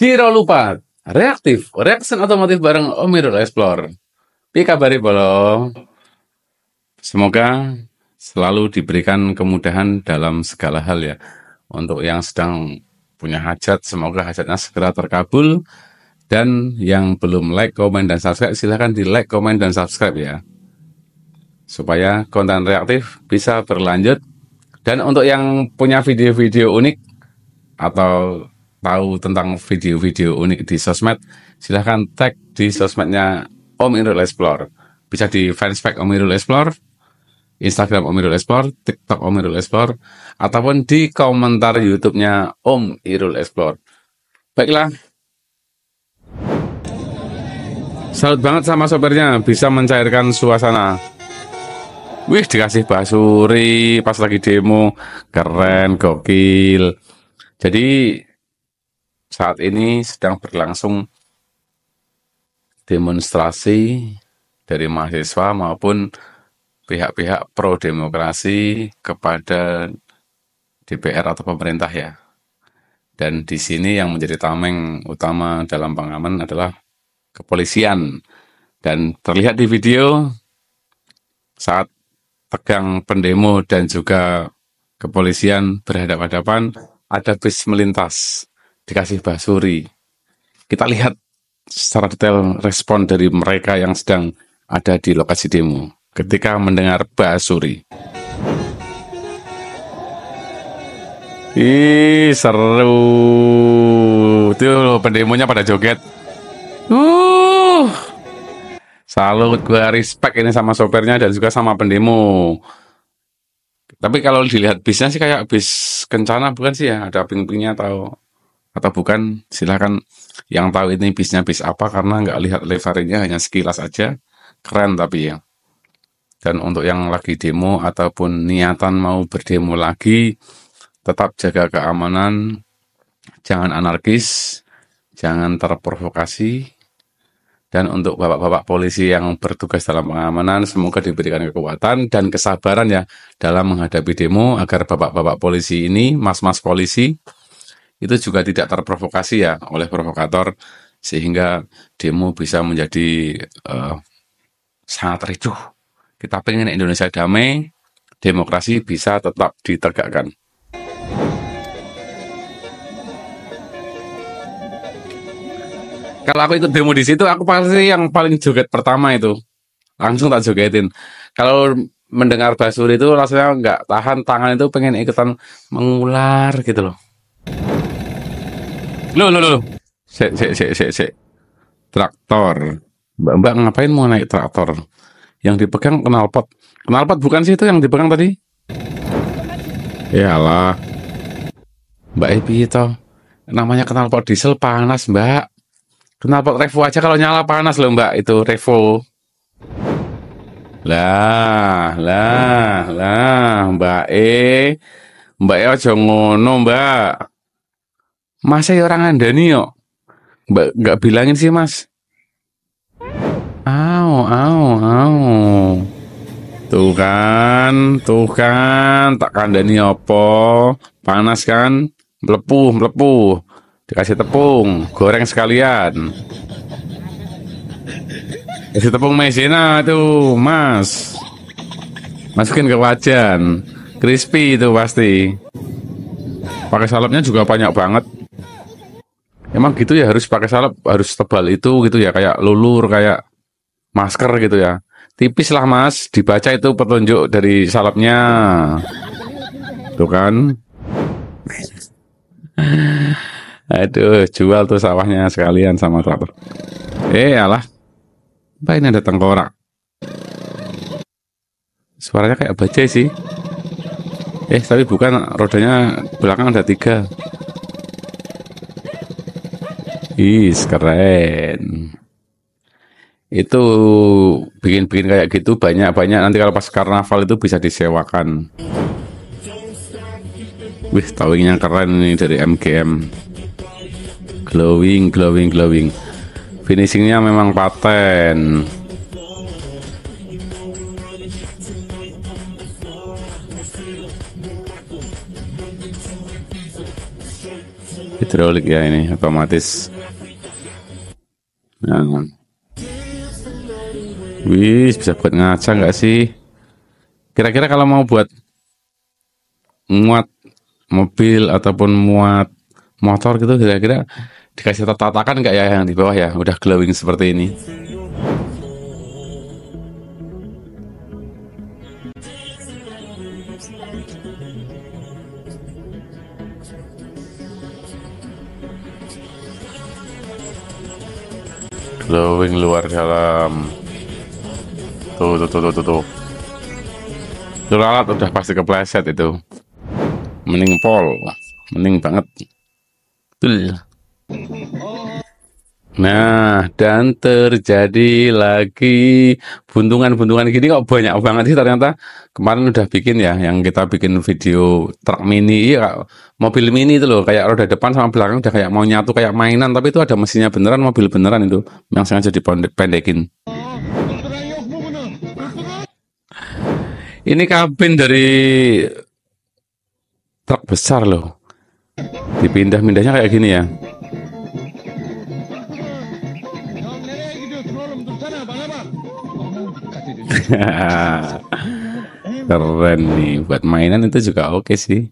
Ciro lupa, reaktif, reaction otomotif bareng Omirul Explore. Pi kabari bolong. Semoga selalu diberikan kemudahan dalam segala hal ya. Untuk yang sedang punya hajat, semoga hajatnya segera terkabul. Dan yang belum like, komen, dan subscribe, silahkan di like, komen, dan subscribe ya. Supaya konten reaktif bisa berlanjut. Dan untuk yang punya video-video unik atau tahu tentang video-video unik di sosmed, silahkan tag di sosmednya Om Irul Explore. Bisa di fanspage Om Irul Explore, Instagram Om Irul Explore, TikTok Om Irul Explore, ataupun di komentar YouTube-nya Om Irul Explore. Baiklah. Salut banget sama sopirnya, bisa mencairkan suasana. Wih, dikasih basuri pas lagi demo, keren, gokil. Jadi saat ini sedang berlangsung demonstrasi dari mahasiswa maupun pihak-pihak pro demokrasi kepada DPR atau pemerintah ya. Dan di sini yang menjadi tameng utama dalam pengaman adalah kepolisian. Dan terlihat di video saat tegang pendemo dan juga kepolisian berhadapan-hadapan ada bis melintas dikasih basuri. Kita lihat secara detail respon dari mereka yang sedang ada di lokasi demo ketika mendengar basuri. Ih, seru. tuh pendemonya pada joget. Uh. Salut gue respect ini sama sopirnya dan juga sama pendemo. Tapi kalau dilihat bisnya sih kayak bis kencana bukan sih ya? Ada ping-pingnya atau atau bukan silahkan yang tahu ini bisnya bis apa karena nggak lihat leverage hanya sekilas aja keren tapi ya dan untuk yang lagi demo ataupun niatan mau berdemo lagi tetap jaga keamanan jangan anarkis jangan terprovokasi dan untuk bapak-bapak polisi yang bertugas dalam pengamanan, semoga diberikan kekuatan dan kesabaran ya dalam menghadapi demo agar bapak-bapak polisi ini, mas-mas polisi, itu juga tidak terprovokasi ya oleh provokator sehingga demo bisa menjadi uh, sangat ricuh. Kita pengen Indonesia damai, demokrasi bisa tetap ditegakkan. Kalau aku ikut demo di situ, aku pasti yang paling joget pertama itu. Langsung tak jogetin. Kalau mendengar basuri itu rasanya nggak tahan tangan itu pengen ikutan mengular gitu loh. Lo lo lo. se se se Traktor. Mbak-mbak ngapain mau naik traktor? Yang dipegang knalpot. Knalpot bukan sih itu yang dipegang tadi? Iyalah. Mbak Epi eh, itu namanya knalpot diesel panas, Mbak. Knalpot Revo aja kalau nyala panas loh, Mbak. Itu Revo. Lah, lah, lah, Mbak E. Mbak E aja ngono, Mbak. Masai ya orang nih yo. Mbak nggak bilangin sih mas. Aw, aw, aw, Tuh kan, tuh kan, tak kandani opo, panas kan, melepuh melepuh, dikasih tepung, goreng sekalian. Kasih tepung maizena tuh, mas. Masukin ke wajan, crispy itu pasti. Pakai salepnya juga banyak banget. Emang gitu ya harus pakai salep, harus tebal itu gitu ya kayak lulur kayak masker gitu ya. Tipis lah Mas, dibaca itu petunjuk dari salepnya. Tuh kan. Aduh, jual tuh sawahnya sekalian sama traktor. Eh, alah. Apa ini ada tengkorak? Suaranya kayak bajai sih. Eh, tapi bukan. Rodanya belakang ada tiga. Is keren. Itu bikin-bikin kayak gitu banyak-banyak nanti kalau pas karnaval itu bisa disewakan. Wih, towingnya keren ini dari MGM. Glowing, glowing, glowing. Finishingnya memang paten. hidrolik ya ini otomatis ya, nah. Kan? Wih bisa buat ngaca nggak sih kira-kira kalau mau buat muat mobil ataupun muat motor gitu kira-kira dikasih tatakan nggak ya yang di bawah ya udah glowing seperti ini glowing luar dalam tuh tuh tuh tuh tuh, tuh. Duralat udah pasti kepleset itu mending pol mending banget tuh Nah, dan terjadi lagi buntungan-buntungan gini kok banyak banget sih ternyata. Kemarin udah bikin ya, yang kita bikin video truk mini, ya, mobil mini itu loh, kayak roda depan sama belakang udah kayak mau nyatu kayak mainan, tapi itu ada mesinnya beneran, mobil beneran itu, yang sengaja dipendekin. Ini kabin dari truk besar loh. dipindah pindahnya kayak gini ya. Keren nih buat mainan itu juga oke okay sih.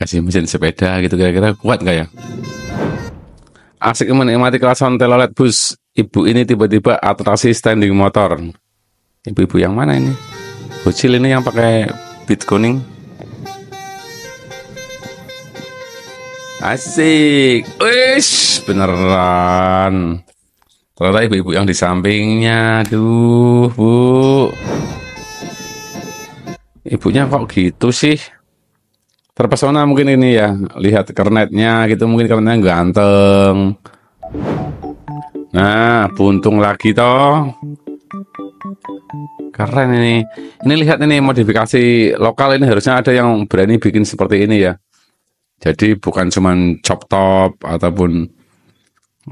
kasih mesin sepeda gitu kira-kira kuat nggak ya? Asik menikmati kelasan telolet bus. Ibu ini tiba-tiba atraksi standing motor. Ibu-ibu yang mana ini? Bocil ini yang pakai bit kuning. Asik. Wish, beneran. Ternyata ibu-ibu yang di sampingnya, aduh, Bu. Ibunya kok gitu sih? Terpesona mungkin ini ya, lihat kernetnya gitu, mungkin kernetnya ganteng. Nah, buntung lagi toh. Keren ini. Ini lihat ini modifikasi lokal ini harusnya ada yang berani bikin seperti ini ya. Jadi bukan cuman chop top ataupun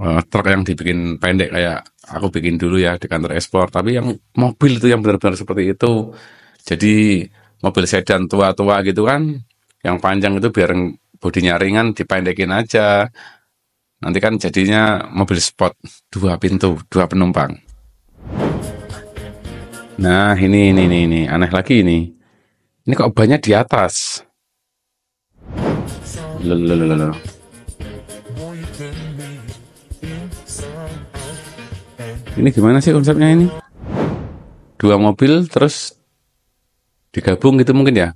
uh, truk yang dibikin pendek kayak aku bikin dulu ya di kantor ekspor tapi yang mobil itu yang benar-benar seperti itu jadi mobil sedan tua-tua gitu kan yang panjang itu biar bodinya ringan dipendekin aja nanti kan jadinya mobil spot dua pintu dua penumpang nah ini ini ini, ini. aneh lagi ini ini kok banyak di atas Ini gimana sih konsepnya ini? Dua mobil terus digabung gitu mungkin ya?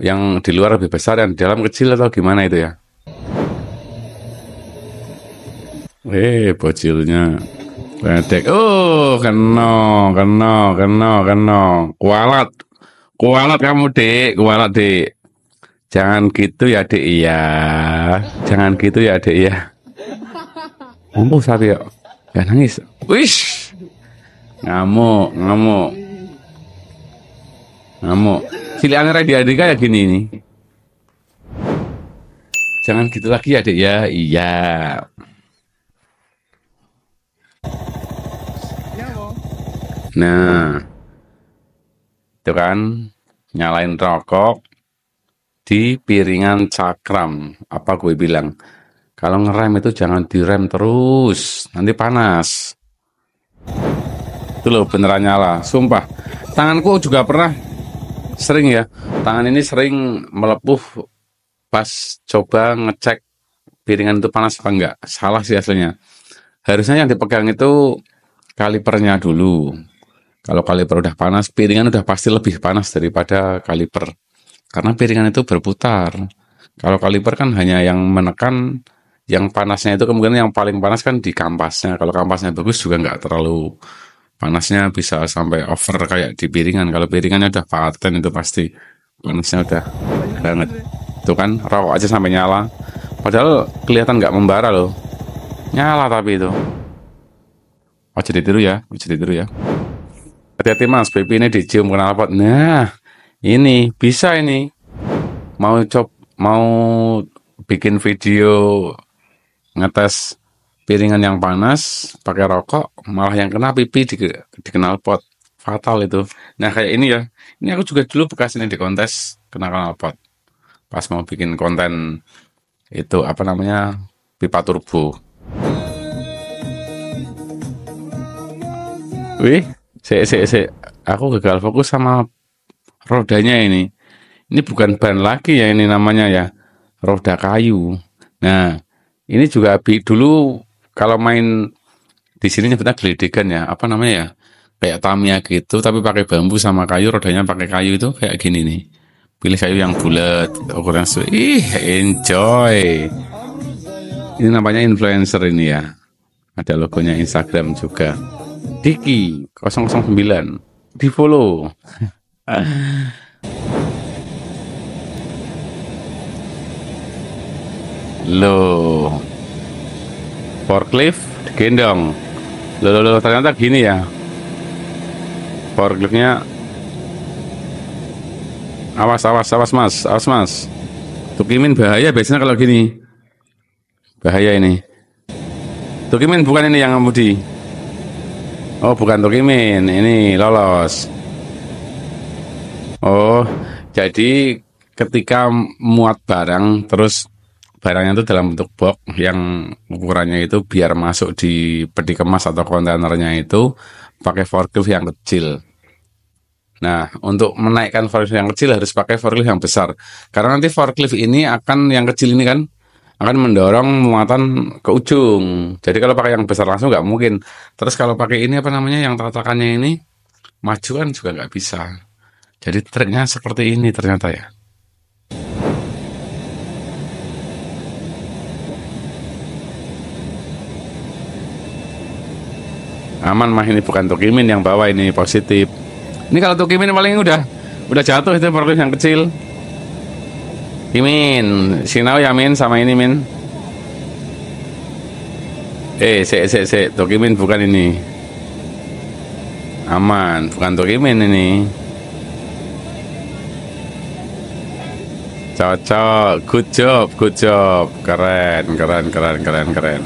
Yang di luar lebih besar, yang di dalam kecil atau gimana itu ya? Eh, bocilnya Wedek. Oh, kena, kena, kena, kena. Kualat. Kualat kamu, Dek. Kualat, Dek. Jangan gitu ya, Dek. Iya. Jangan gitu ya, Dek. Iya. Mampus satu ya. Gak nangis. Wish. Ngamuk, ngamuk. Ngamuk. Cilik anak di adik kayak gini ini. Jangan gitu lagi adik ya. Iya. Nah. Itu kan nyalain rokok di piringan cakram. Apa gue bilang? Kalau ngerem itu jangan direm terus, nanti panas. Itu loh beneran nyala, sumpah. Tanganku juga pernah sering ya, tangan ini sering melepuh pas coba ngecek piringan itu panas apa enggak. Salah sih hasilnya. Harusnya yang dipegang itu kalipernya dulu. Kalau kaliper udah panas, piringan udah pasti lebih panas daripada kaliper. Karena piringan itu berputar. Kalau kaliper kan hanya yang menekan yang panasnya itu kemungkinan yang paling panas kan di kampasnya kalau kampasnya bagus juga nggak terlalu panasnya bisa sampai over kayak di piringan kalau piringannya udah paten itu pasti panasnya udah banget itu kan rokok aja sampai nyala padahal kelihatan nggak membara loh nyala tapi itu oh, jadi tiru ya oh, jadi tiru ya hati-hati mas BP ini dicium kenal pot nah ini bisa ini mau coba mau bikin video ngetes piringan yang panas pakai rokok malah yang kena pipi di, dikenal pot fatal itu nah kayak ini ya ini aku juga dulu bekas ini di kontes kena kenal pot pas mau bikin konten itu apa namanya pipa turbo wih si, si, si. aku gagal fokus sama rodanya ini ini bukan ban lagi ya ini namanya ya roda kayu nah ini juga dulu kalau main di sini nyebutnya geledegan ya apa namanya ya kayak tamia gitu tapi pakai bambu sama kayu rodanya pakai kayu itu kayak gini nih pilih kayu yang bulat ukuran su ih enjoy ini namanya influencer ini ya ada logonya Instagram juga Diki 009 di follow Loh. Forklift gendong. lo lo loh, ternyata gini ya. Forkliftnya Awas, awas, awas mas, awas mas. Tukimin bahaya biasanya kalau gini. Bahaya ini. Tukimin bukan ini yang ngemudi. Oh, bukan Tukimin. Ini lolos. Oh, jadi ketika muat barang terus barangnya itu dalam bentuk box yang ukurannya itu biar masuk di peti kemas atau kontainernya itu pakai forklift yang kecil. Nah, untuk menaikkan forklift yang kecil harus pakai forklift yang besar. Karena nanti forklift ini akan yang kecil ini kan akan mendorong muatan ke ujung. Jadi kalau pakai yang besar langsung nggak mungkin. Terus kalau pakai ini apa namanya yang tatakannya ini majuan juga nggak bisa. Jadi triknya seperti ini ternyata ya. aman mah ini bukan tokimin yang bawah ini positif ini kalau tokimin paling udah udah jatuh itu perlu yang kecil Imin, sinau ya Min sama ini Min. Eh, se se se Tokimin bukan ini. Aman, bukan Tokimin ini. Cocok, good job, good job. Keren, keren, keren, keren, keren.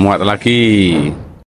Muat lagi.